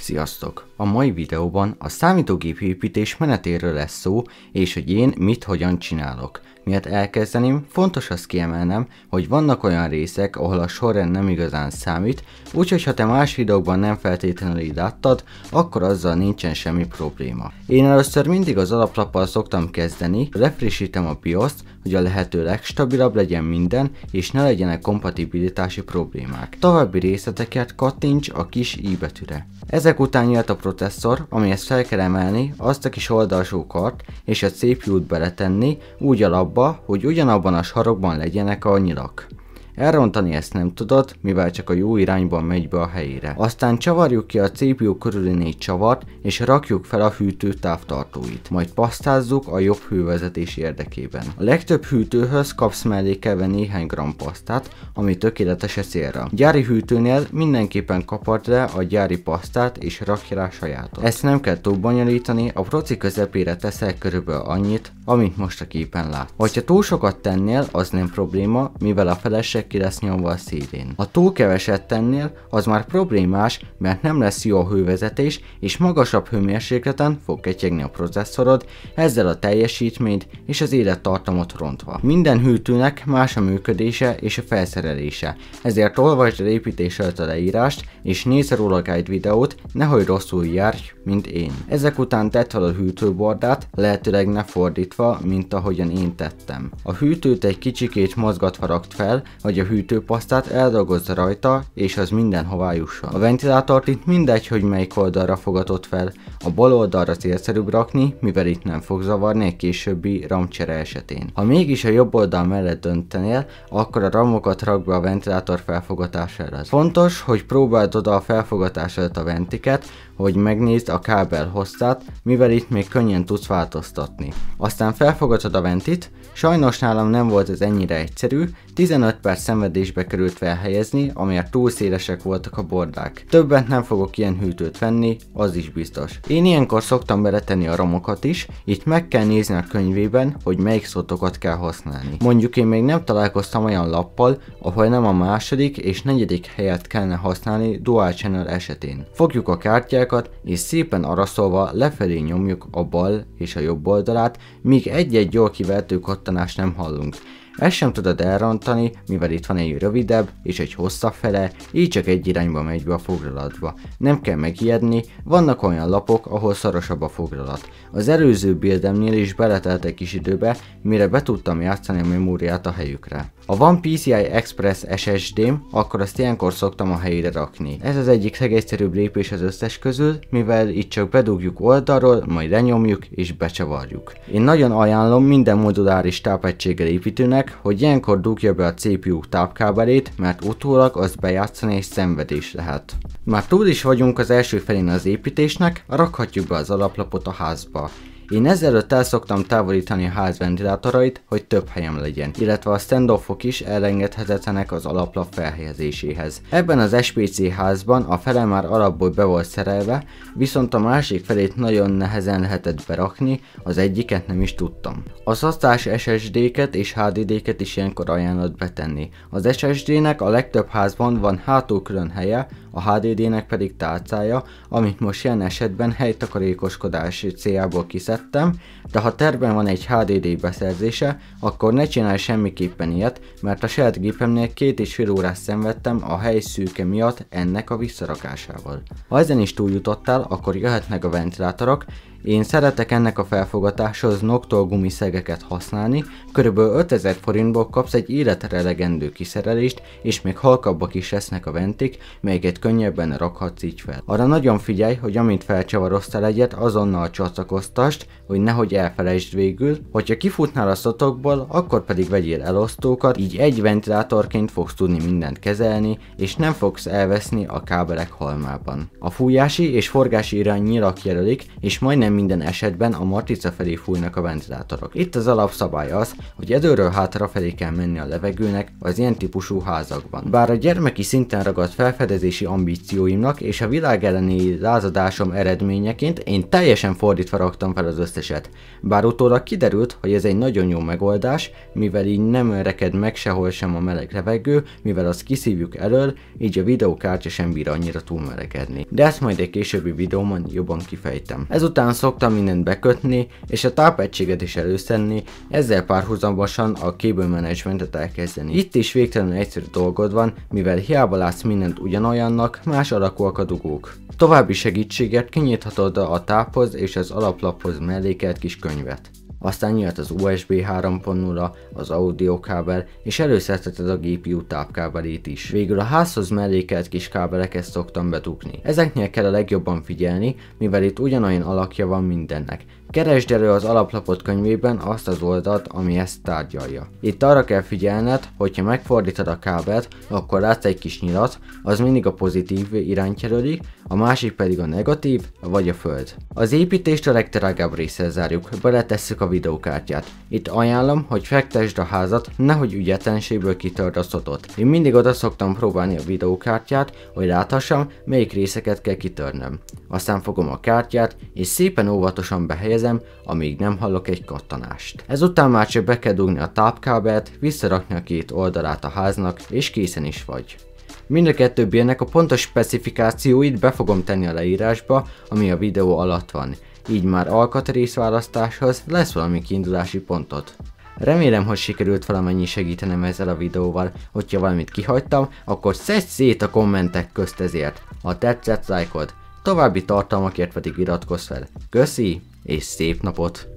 Sziasztok! A mai videóban a számítógép építés menetéről lesz szó, és hogy én mit hogyan csinálok miatt elkezdeném, fontos azt kiemelnem, hogy vannak olyan részek, ahol a sorrend nem igazán számít, úgyhogy ha te más videókban nem feltétlenül így láttad, akkor azzal nincsen semmi probléma. Én először mindig az alaplappal szoktam kezdeni, refrissítem a bios hogy a lehető legstabilabb legyen minden, és ne legyenek kompatibilitási problémák. További részleteket kattints a kis i betűre. Ezek után nyílt a processzor, amihez fel kell emelni azt a kis oldalsó kart, és a CPU-t beletenni, úgy a abba, hogy ugyanabban a sarokban legyenek a nyilak. Elrontani ezt nem tudod, mivel csak a jó irányban megy be a helyére. Aztán csavarjuk ki a CPU körüli négy csavart, és rakjuk fel a hűtő távtartóit. Majd pasztázzuk a jobb hővezetés érdekében. A legtöbb hűtőhöz kapsz mellékelve néhány gram pasztát, ami tökéletes a e célra. Gyári hűtőnél mindenképpen kapard le a gyári pasztát és rakj rá sajátot. Ezt nem kell túl bonyolítani, a proci közepére teszel körülbelül annyit, amit most a képen lát. Ha túl sokat tennél, az nem probléma, mivel a feleség ki lesz nyomva a szélén. Ha túl keveset tennél, az már problémás, mert nem lesz jó a hővezetés, és magasabb hőmérsékleten fog ketyegni a processzorod, ezzel a teljesítményt és az élettartamot rontva. Minden hűtőnek más a működése és a felszerelése, ezért olvasd el építés a leírást, és nézz róla guide videót, nehogy rosszul járj, mint én. Ezek után tett fel a hűtőbordát, lehetőleg ne fordítva, mint ahogyan én tettem. A hűtőt egy kicsikét mozgatva rakt fel, hogy hogy a hűtőpasztát eldolgozza rajta, és az mindenhová jusson. A ventilátort itt mindegy, hogy melyik oldalra fogatott fel, a bal oldalra célszerűbb rakni, mivel itt nem fog zavarni egy későbbi ramcsere esetén. Ha mégis a jobb oldal mellett döntenél, akkor a ramokat rak be a ventilátor felfogatására. Fontos, hogy próbáld oda a felfogatásodat a ventiket, hogy megnézd a kábel hosszát, mivel itt még könnyen tudsz változtatni. Aztán felfogatod a ventit, sajnos nálam nem volt ez ennyire egyszerű, 15 perc már szenvedésbe került felhelyezni, amiért túl szélesek voltak a bordák. Többet nem fogok ilyen hűtőt venni, az is biztos. Én ilyenkor szoktam beletenni a romokat is, itt meg kell nézni a könyvében, hogy melyik szótokat kell használni. Mondjuk én még nem találkoztam olyan lappal, ahol nem a második és negyedik helyet kellene használni dual channel esetén. Fogjuk a kártyákat és szépen araszolva lefelé nyomjuk a bal és a jobb oldalát, míg egy-egy jól kivető kattanást nem hallunk. Ezt sem tudod elrontani, mivel itt van egy rövidebb és egy hosszabb fele, így csak egy irányba megy be a foglalatba. Nem kell megijedni, vannak olyan lapok, ahol szorosabb a foglalat. Az előző bildemnél is beletelt egy kis időbe, mire be tudtam játszani a memóriát a helyükre. Ha van PCI Express SSD-m, akkor azt ilyenkor szoktam a helyére rakni. Ez az egyik legegyszerűbb lépés az összes közül, mivel itt csak bedugjuk oldalról, majd lenyomjuk és becsavarjuk. Én nagyon ajánlom minden moduláris tápegységgel építőnek, meg, hogy ilyenkor dugja be a CPU tápkábelét, mert utólag az bejátszani és szenvedés lehet. Már túl is vagyunk az első felén az építésnek, rakhatjuk be az alaplapot a házba. Én ezelőtt el szoktam távolítani a ház ventilátorait, hogy több helyem legyen, illetve a standoffok is elengedhetetlenek az alaplap felhelyezéséhez. Ebben az SPC házban a fele már alapból be volt szerelve, viszont a másik felét nagyon nehezen lehetett berakni, az egyiket nem is tudtam. A szasztás SSD-ket és HDD-ket is ilyenkor ajánlott betenni. Az SSD-nek a legtöbb házban van hátul külön helye, a HDD-nek pedig tárcája, amit most ilyen esetben helytakarékoskodási céljából kiszedtem, tettem, de ha terben van egy HDD beszerzése, akkor ne csinálj semmiképpen ilyet, mert a saját gépemnél két és fél órás szenvedtem a hely szűke miatt ennek a visszarakásával. Ha ezen is túljutottál, akkor jöhetnek a ventilátorok, én szeretek ennek a felfogatáshoz noktól gumiszegeket használni, kb. 5000 forintból kapsz egy életre legendő kiszerelést, és még halkabbak is lesznek a ventik, melyeket könnyebben rakhatsz így fel. Arra nagyon figyelj, hogy amint felcsavaroztál egyet, azonnal csatlakoztasd, hogy nehogy elfelejtsd végül. Hogyha kifutnál a szotokból, akkor pedig vegyél elosztókat, így egy ventilátorként fogsz tudni mindent kezelni, és nem fogsz elveszni a kábelek halmában. A fújási és forgási irány nyilak jelölik, és majdnem majdnem minden esetben a matrica felé fújnak a ventilátorok. Itt az alapszabály az, hogy előről hátra felé kell menni a levegőnek az ilyen típusú házakban. Bár a gyermeki szinten ragadt felfedezési ambícióimnak és a világ elleni lázadásom eredményeként én teljesen fordítva raktam fel az összeset. Bár utólag kiderült, hogy ez egy nagyon jó megoldás, mivel így nem reked meg sehol sem a meleg levegő, mivel azt kiszívjuk elől, így a videókártya sem bír annyira túlmelegedni. De ezt majd egy későbbi videóban jobban kifejtem. Ezután szoktam mindent bekötni, és a tápegységet is előszenni, ezzel párhuzamosan a cable managementet elkezdeni. Itt is végtelenül egyszerű dolgod van, mivel hiába látsz mindent ugyanolyannak, más alakúak a dugók. További segítséget kinyithatod a táphoz és az alaplaphoz melléket kis könyvet. Aztán jöhet az USB 30 az audio kábel, és előszerteted a GPU tápkábelét is. Végül a házhoz mellékelt kis kábeleket szoktam betukni. Ezeknél kell a legjobban figyelni, mivel itt ugyanolyan alakja van mindennek. Keresd elő az alaplapot könyvében azt az oldalt, ami ezt tárgyalja. Itt arra kell figyelned, hogyha megfordítod a kábelt, akkor látsz egy kis nyilat, az mindig a pozitív irányt jelöli, a másik pedig a negatív, vagy a föld. Az építést a legdrágább része zárjuk, beletesszük a a videókártyát. Itt ajánlom, hogy fektesd a házat, nehogy ügyetlenségből kitörd a szotot. Én mindig oda szoktam próbálni a videókártyát, hogy láthassam, melyik részeket kell kitörnöm. Aztán fogom a kártyát, és szépen óvatosan behelyezem, amíg nem hallok egy kattanást. Ezután már csak be kell dugni a tápkábelt, visszarakni a két oldalát a háznak, és készen is vagy. Mind a kettőbérnek a pontos specifikációit be fogom tenni a leírásba, ami a videó alatt van így már választáshoz lesz valami kiindulási pontod. Remélem, hogy sikerült valamennyi segítenem ezzel a videóval, hogyha valamit kihagytam, akkor szedj szét a kommentek közt ezért. Ha tetszett, lájkod. További tartalmakért pedig iratkozz fel. Köszi, és szép napot!